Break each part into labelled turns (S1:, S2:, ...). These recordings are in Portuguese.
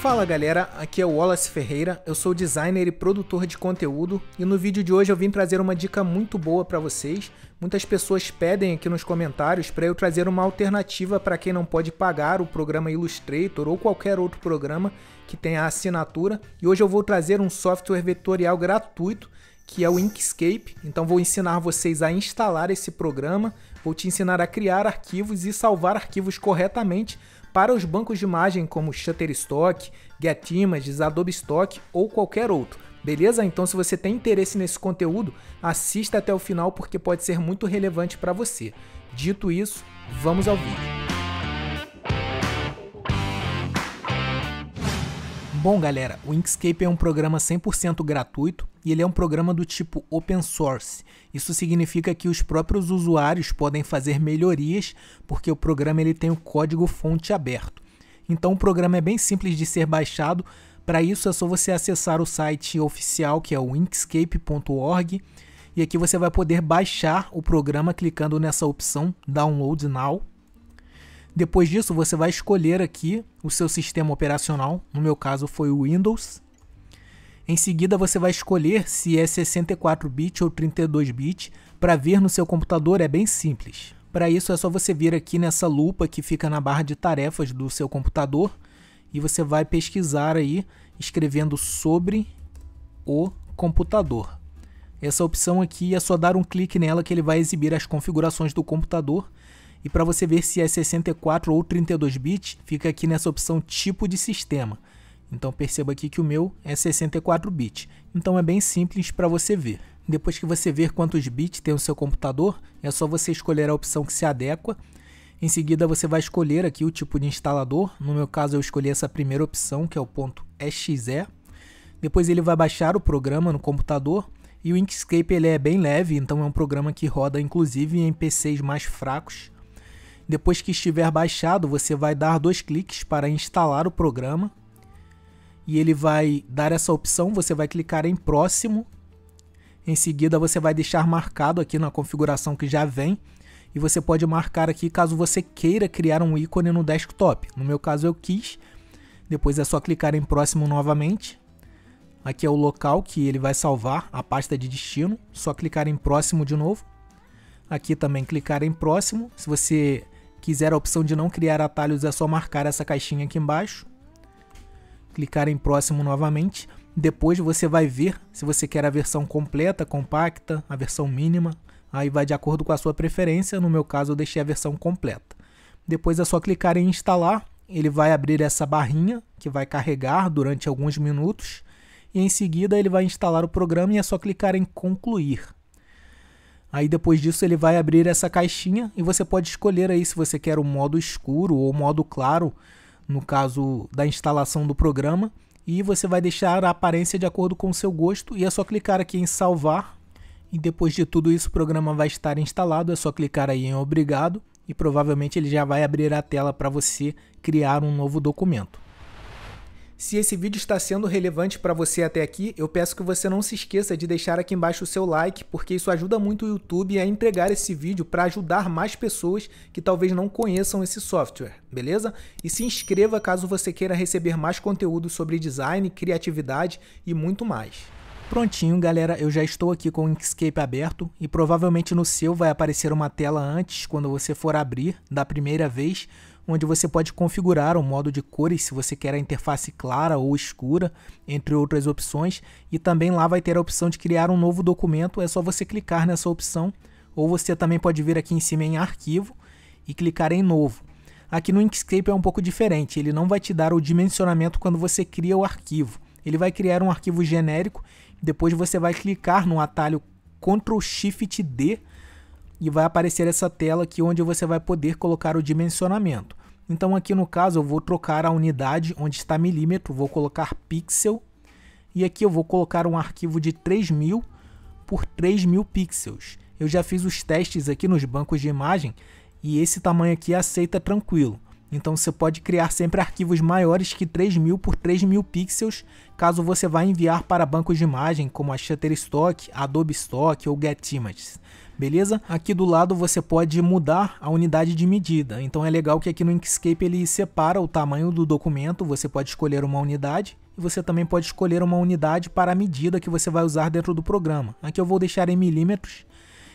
S1: Fala galera, aqui é o Wallace Ferreira, eu sou designer e produtor de conteúdo e no vídeo de hoje eu vim trazer uma dica muito boa para vocês. Muitas pessoas pedem aqui nos comentários para eu trazer uma alternativa para quem não pode pagar o programa Illustrator ou qualquer outro programa que tenha assinatura e hoje eu vou trazer um software vetorial gratuito que é o Inkscape. Então vou ensinar vocês a instalar esse programa, vou te ensinar a criar arquivos e salvar arquivos corretamente para os bancos de imagem como Shutterstock, Getimages, Adobe Stock ou qualquer outro. Beleza? Então se você tem interesse nesse conteúdo, assista até o final porque pode ser muito relevante para você. Dito isso, vamos ao vídeo. Bom, galera, o Inkscape é um programa 100% gratuito e ele é um programa do tipo open source. Isso significa que os próprios usuários podem fazer melhorias porque o programa ele tem o código fonte aberto. Então o programa é bem simples de ser baixado. Para isso é só você acessar o site oficial que é o inkscape.org e aqui você vai poder baixar o programa clicando nessa opção Download Now. Depois disso, você vai escolher aqui o seu sistema operacional, no meu caso foi o Windows. Em seguida, você vai escolher se é 64-bit ou 32-bit. Para ver no seu computador é bem simples. Para isso é só você vir aqui nessa lupa que fica na barra de tarefas do seu computador e você vai pesquisar aí escrevendo sobre o computador. Essa opção aqui é só dar um clique nela que ele vai exibir as configurações do computador e para você ver se é 64 ou 32 bits, fica aqui nessa opção tipo de sistema. Então perceba aqui que o meu é 64 bits. Então é bem simples para você ver. Depois que você ver quantos bits tem o seu computador, é só você escolher a opção que se adequa. Em seguida você vai escolher aqui o tipo de instalador. No meu caso eu escolhi essa primeira opção, que é o ponto .exe. Depois ele vai baixar o programa no computador. E o Inkscape ele é bem leve, então é um programa que roda inclusive em PCs mais fracos. Depois que estiver baixado, você vai dar dois cliques para instalar o programa. E ele vai dar essa opção, você vai clicar em próximo. Em seguida, você vai deixar marcado aqui na configuração que já vem. E você pode marcar aqui caso você queira criar um ícone no desktop. No meu caso, eu quis. Depois é só clicar em próximo novamente. Aqui é o local que ele vai salvar, a pasta de destino. Só clicar em próximo de novo. Aqui também clicar em próximo. Se você quiser a opção de não criar atalhos, é só marcar essa caixinha aqui embaixo. Clicar em próximo novamente. Depois você vai ver se você quer a versão completa, compacta, a versão mínima. Aí vai de acordo com a sua preferência. No meu caso, eu deixei a versão completa. Depois é só clicar em instalar. Ele vai abrir essa barrinha que vai carregar durante alguns minutos. E em seguida ele vai instalar o programa e é só clicar em concluir. Aí depois disso ele vai abrir essa caixinha e você pode escolher aí se você quer o modo escuro ou modo claro, no caso da instalação do programa. E você vai deixar a aparência de acordo com o seu gosto e é só clicar aqui em salvar. E depois de tudo isso o programa vai estar instalado, é só clicar aí em obrigado e provavelmente ele já vai abrir a tela para você criar um novo documento. Se esse vídeo está sendo relevante para você até aqui, eu peço que você não se esqueça de deixar aqui embaixo o seu like, porque isso ajuda muito o YouTube a entregar esse vídeo para ajudar mais pessoas que talvez não conheçam esse software, beleza? E se inscreva caso você queira receber mais conteúdo sobre design, criatividade e muito mais. Prontinho, galera, eu já estou aqui com o Inkscape aberto e provavelmente no seu vai aparecer uma tela antes, quando você for abrir, da primeira vez, onde você pode configurar o modo de cores, se você quer a interface clara ou escura, entre outras opções, e também lá vai ter a opção de criar um novo documento, é só você clicar nessa opção, ou você também pode vir aqui em cima em arquivo e clicar em novo. Aqui no Inkscape é um pouco diferente, ele não vai te dar o dimensionamento quando você cria o arquivo. Ele vai criar um arquivo genérico depois você vai clicar no atalho Ctrl Shift D e vai aparecer essa tela aqui onde você vai poder colocar o dimensionamento. Então aqui no caso eu vou trocar a unidade onde está milímetro, vou colocar pixel e aqui eu vou colocar um arquivo de 3000 por 3000 pixels. Eu já fiz os testes aqui nos bancos de imagem e esse tamanho aqui aceita tranquilo. Então você pode criar sempre arquivos maiores que 3000 por 3000 pixels, caso você vá enviar para bancos de imagem como a Shutterstock, Adobe Stock ou GetImages. Beleza? Aqui do lado você pode mudar a unidade de medida. Então é legal que aqui no Inkscape ele separa o tamanho do documento, você pode escolher uma unidade e você também pode escolher uma unidade para a medida que você vai usar dentro do programa. Aqui eu vou deixar em milímetros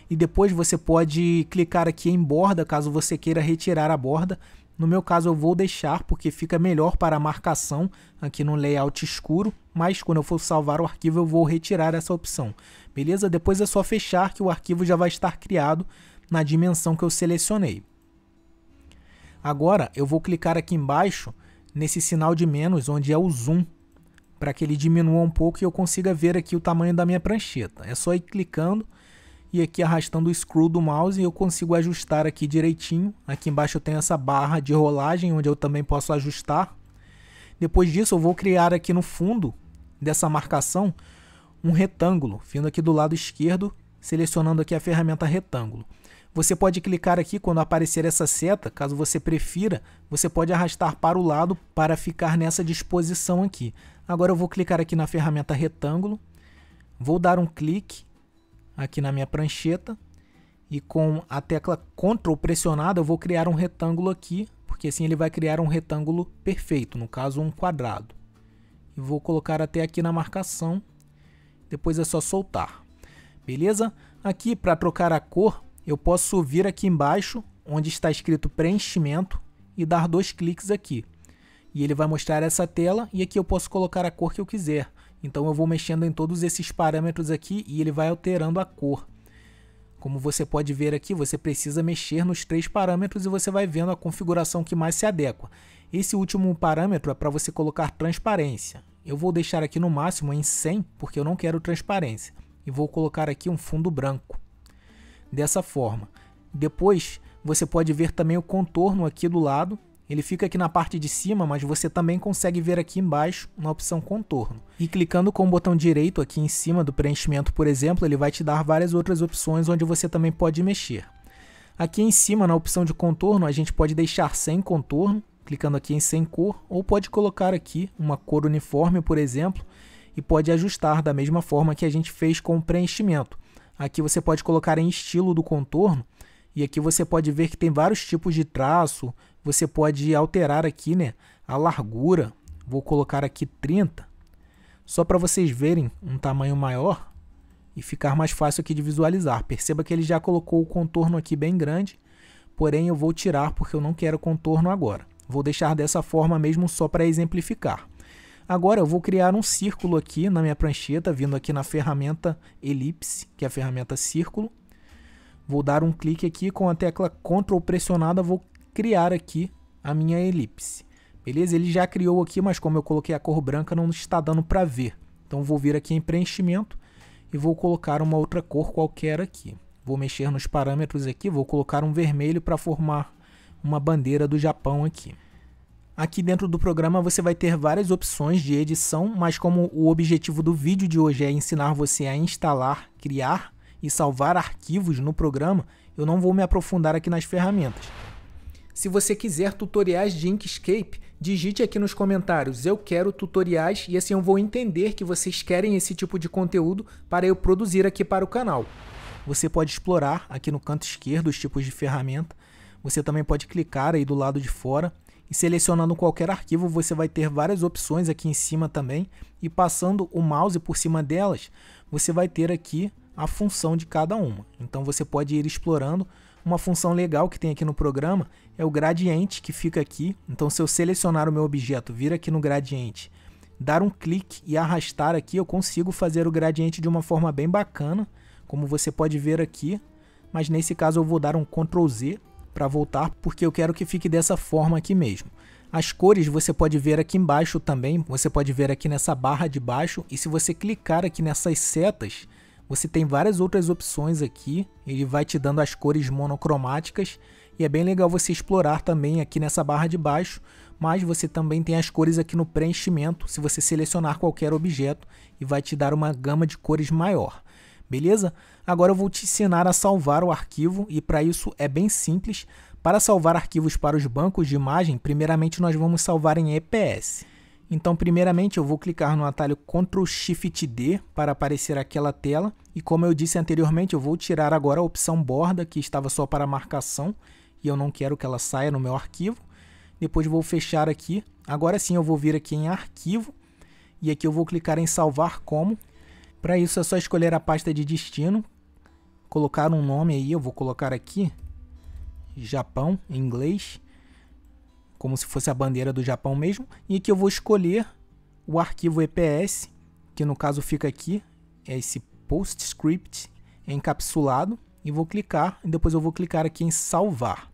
S1: e depois você pode clicar aqui em borda caso você queira retirar a borda no meu caso eu vou deixar porque fica melhor para a marcação aqui no layout escuro, mas quando eu for salvar o arquivo eu vou retirar essa opção. Beleza? Depois é só fechar que o arquivo já vai estar criado na dimensão que eu selecionei. Agora eu vou clicar aqui embaixo nesse sinal de menos onde é o zoom para que ele diminua um pouco e eu consiga ver aqui o tamanho da minha prancheta. É só ir clicando e aqui arrastando o screw do mouse eu consigo ajustar aqui direitinho. Aqui embaixo eu tenho essa barra de rolagem onde eu também posso ajustar. Depois disso eu vou criar aqui no fundo dessa marcação um retângulo, vindo aqui do lado esquerdo, selecionando aqui a ferramenta retângulo. Você pode clicar aqui quando aparecer essa seta, caso você prefira, você pode arrastar para o lado para ficar nessa disposição aqui. Agora eu vou clicar aqui na ferramenta retângulo, vou dar um clique aqui na minha prancheta e com a tecla CTRL pressionada eu vou criar um retângulo aqui, porque assim ele vai criar um retângulo perfeito, no caso um quadrado. E vou colocar até aqui na marcação, depois é só soltar. Beleza? Aqui para trocar a cor, eu posso vir aqui embaixo, onde está escrito preenchimento, e dar dois cliques aqui. E ele vai mostrar essa tela e aqui eu posso colocar a cor que eu quiser. Então eu vou mexendo em todos esses parâmetros aqui e ele vai alterando a cor. Como você pode ver aqui, você precisa mexer nos três parâmetros e você vai vendo a configuração que mais se adequa. Esse último parâmetro é para você colocar transparência. Eu vou deixar aqui no máximo em 100, porque eu não quero transparência. E vou colocar aqui um fundo branco. Dessa forma. Depois, você pode ver também o contorno aqui do lado ele fica aqui na parte de cima, mas você também consegue ver aqui embaixo na opção contorno. E clicando com o botão direito aqui em cima do preenchimento, por exemplo, ele vai te dar várias outras opções onde você também pode mexer. Aqui em cima, na opção de contorno, a gente pode deixar sem contorno, clicando aqui em sem cor, ou pode colocar aqui uma cor uniforme, por exemplo, e pode ajustar da mesma forma que a gente fez com o preenchimento. Aqui você pode colocar em estilo do contorno e aqui você pode ver que tem vários tipos de traço. Você pode alterar aqui né, a largura. Vou colocar aqui 30, só para vocês verem um tamanho maior e ficar mais fácil aqui de visualizar. Perceba que ele já colocou o contorno aqui bem grande, porém eu vou tirar porque eu não quero contorno agora. Vou deixar dessa forma mesmo só para exemplificar. Agora eu vou criar um círculo aqui na minha prancheta, vindo aqui na ferramenta elipse, que é a ferramenta círculo. Vou dar um clique aqui com a tecla Ctrl pressionada, vou criar aqui a minha elipse. Beleza? Ele já criou aqui, mas como eu coloquei a cor branca, não está dando para ver. Então vou vir aqui em preenchimento e vou colocar uma outra cor qualquer aqui. Vou mexer nos parâmetros aqui, vou colocar um vermelho para formar uma bandeira do Japão aqui. Aqui dentro do programa você vai ter várias opções de edição, mas como o objetivo do vídeo de hoje é ensinar você a instalar, criar e salvar arquivos no programa, eu não vou me aprofundar aqui nas ferramentas. Se você quiser tutoriais de Inkscape, digite aqui nos comentários eu quero tutoriais e assim eu vou entender que vocês querem esse tipo de conteúdo para eu produzir aqui para o canal. Você pode explorar aqui no canto esquerdo os tipos de ferramenta. Você também pode clicar aí do lado de fora e selecionando qualquer arquivo você vai ter várias opções aqui em cima também e passando o mouse por cima delas você vai ter aqui a função de cada uma. Então você pode ir explorando. Uma função legal que tem aqui no programa é o gradiente que fica aqui. Então se eu selecionar o meu objeto, vir aqui no gradiente, dar um clique e arrastar aqui, eu consigo fazer o gradiente de uma forma bem bacana, como você pode ver aqui. Mas nesse caso eu vou dar um Ctrl Z para voltar, porque eu quero que fique dessa forma aqui mesmo. As cores você pode ver aqui embaixo também, você pode ver aqui nessa barra de baixo, e se você clicar aqui nessas setas, você tem várias outras opções aqui, ele vai te dando as cores monocromáticas e é bem legal você explorar também aqui nessa barra de baixo, mas você também tem as cores aqui no preenchimento, se você selecionar qualquer objeto e vai te dar uma gama de cores maior. Beleza? Agora eu vou te ensinar a salvar o arquivo e para isso é bem simples. Para salvar arquivos para os bancos de imagem, primeiramente nós vamos salvar em EPS. Então, primeiramente, eu vou clicar no atalho Ctrl Shift D para aparecer aquela tela. E como eu disse anteriormente, eu vou tirar agora a opção borda, que estava só para marcação, e eu não quero que ela saia no meu arquivo. Depois vou fechar aqui. Agora sim eu vou vir aqui em arquivo, e aqui eu vou clicar em salvar como. Para isso é só escolher a pasta de destino, colocar um nome aí, eu vou colocar aqui, Japão, em inglês como se fosse a bandeira do Japão mesmo, e que eu vou escolher o arquivo EPS, que no caso fica aqui, é esse PostScript encapsulado, e vou clicar, e depois eu vou clicar aqui em salvar.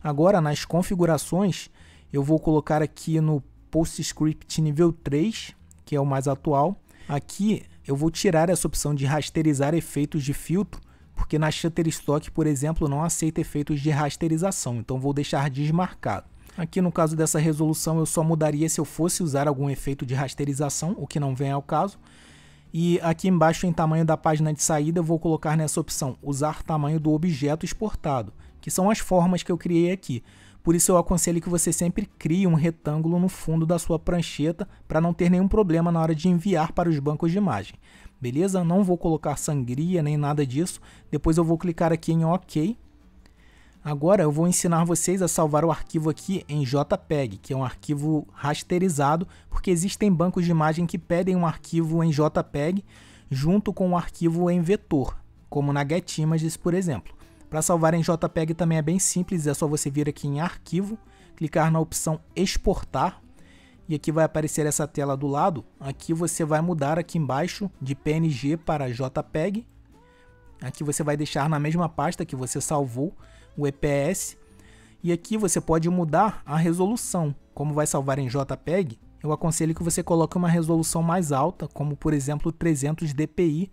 S1: Agora, nas configurações, eu vou colocar aqui no PostScript nível 3, que é o mais atual. Aqui eu vou tirar essa opção de rasterizar efeitos de filtro, porque na Shutterstock, por exemplo, não aceita efeitos de rasterização, então vou deixar desmarcado. Aqui no caso dessa resolução eu só mudaria se eu fosse usar algum efeito de rasterização, o que não vem ao caso. E aqui embaixo em tamanho da página de saída eu vou colocar nessa opção usar tamanho do objeto exportado, que são as formas que eu criei aqui. Por isso eu aconselho que você sempre crie um retângulo no fundo da sua prancheta para não ter nenhum problema na hora de enviar para os bancos de imagem. Beleza? Não vou colocar sangria nem nada disso. Depois eu vou clicar aqui em OK Agora eu vou ensinar vocês a salvar o arquivo aqui em JPEG, que é um arquivo rasterizado, porque existem bancos de imagem que pedem um arquivo em JPEG junto com um arquivo em vetor, como na GetImages, por exemplo. Para salvar em JPEG também é bem simples, é só você vir aqui em Arquivo, clicar na opção Exportar, e aqui vai aparecer essa tela do lado. Aqui você vai mudar aqui embaixo de PNG para JPEG. Aqui você vai deixar na mesma pasta que você salvou, o EPS, e aqui você pode mudar a resolução. Como vai salvar em JPEG, eu aconselho que você coloque uma resolução mais alta, como por exemplo 300 dpi,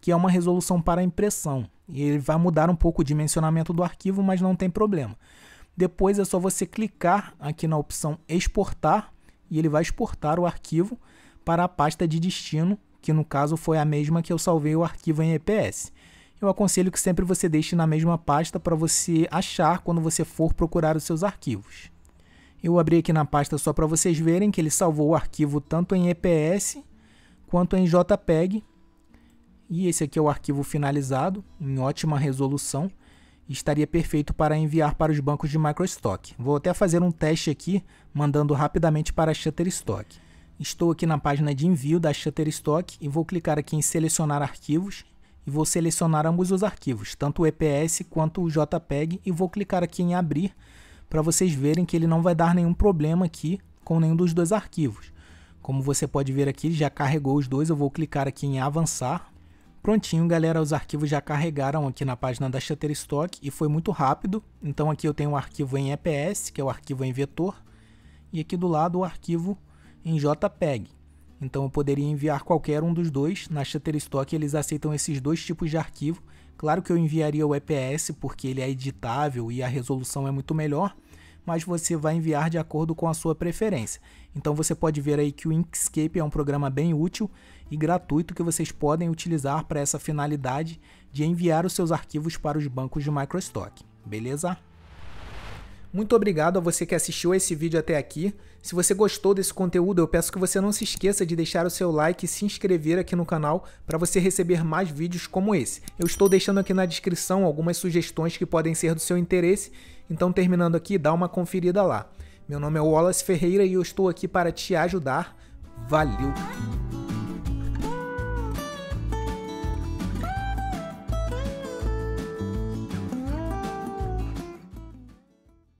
S1: que é uma resolução para impressão. E ele vai mudar um pouco o dimensionamento do arquivo, mas não tem problema. Depois é só você clicar aqui na opção exportar e ele vai exportar o arquivo para a pasta de destino, que no caso foi a mesma que eu salvei o arquivo em EPS eu aconselho que sempre você deixe na mesma pasta para você achar quando você for procurar os seus arquivos. Eu abri aqui na pasta só para vocês verem que ele salvou o arquivo tanto em EPS quanto em JPEG. E esse aqui é o arquivo finalizado, em ótima resolução. Estaria perfeito para enviar para os bancos de microstock. Vou até fazer um teste aqui, mandando rapidamente para a Shutterstock. Estou aqui na página de envio da Shutterstock e vou clicar aqui em selecionar arquivos e vou selecionar ambos os arquivos, tanto o EPS quanto o JPEG, e vou clicar aqui em abrir para vocês verem que ele não vai dar nenhum problema aqui com nenhum dos dois arquivos. Como você pode ver aqui, já carregou os dois, eu vou clicar aqui em avançar. Prontinho, galera, os arquivos já carregaram aqui na página da Shutterstock e foi muito rápido. Então aqui eu tenho um arquivo em EPS, que é o arquivo em vetor, e aqui do lado o arquivo em JPEG. Então eu poderia enviar qualquer um dos dois. Na Shutterstock eles aceitam esses dois tipos de arquivo. Claro que eu enviaria o EPS porque ele é editável e a resolução é muito melhor, mas você vai enviar de acordo com a sua preferência. Então você pode ver aí que o Inkscape é um programa bem útil e gratuito que vocês podem utilizar para essa finalidade de enviar os seus arquivos para os bancos de MicroStock, beleza? Muito obrigado a você que assistiu esse vídeo até aqui. Se você gostou desse conteúdo, eu peço que você não se esqueça de deixar o seu like e se inscrever aqui no canal para você receber mais vídeos como esse. Eu estou deixando aqui na descrição algumas sugestões que podem ser do seu interesse, então terminando aqui, dá uma conferida lá. Meu nome é Wallace Ferreira e eu estou aqui para te ajudar. Valeu!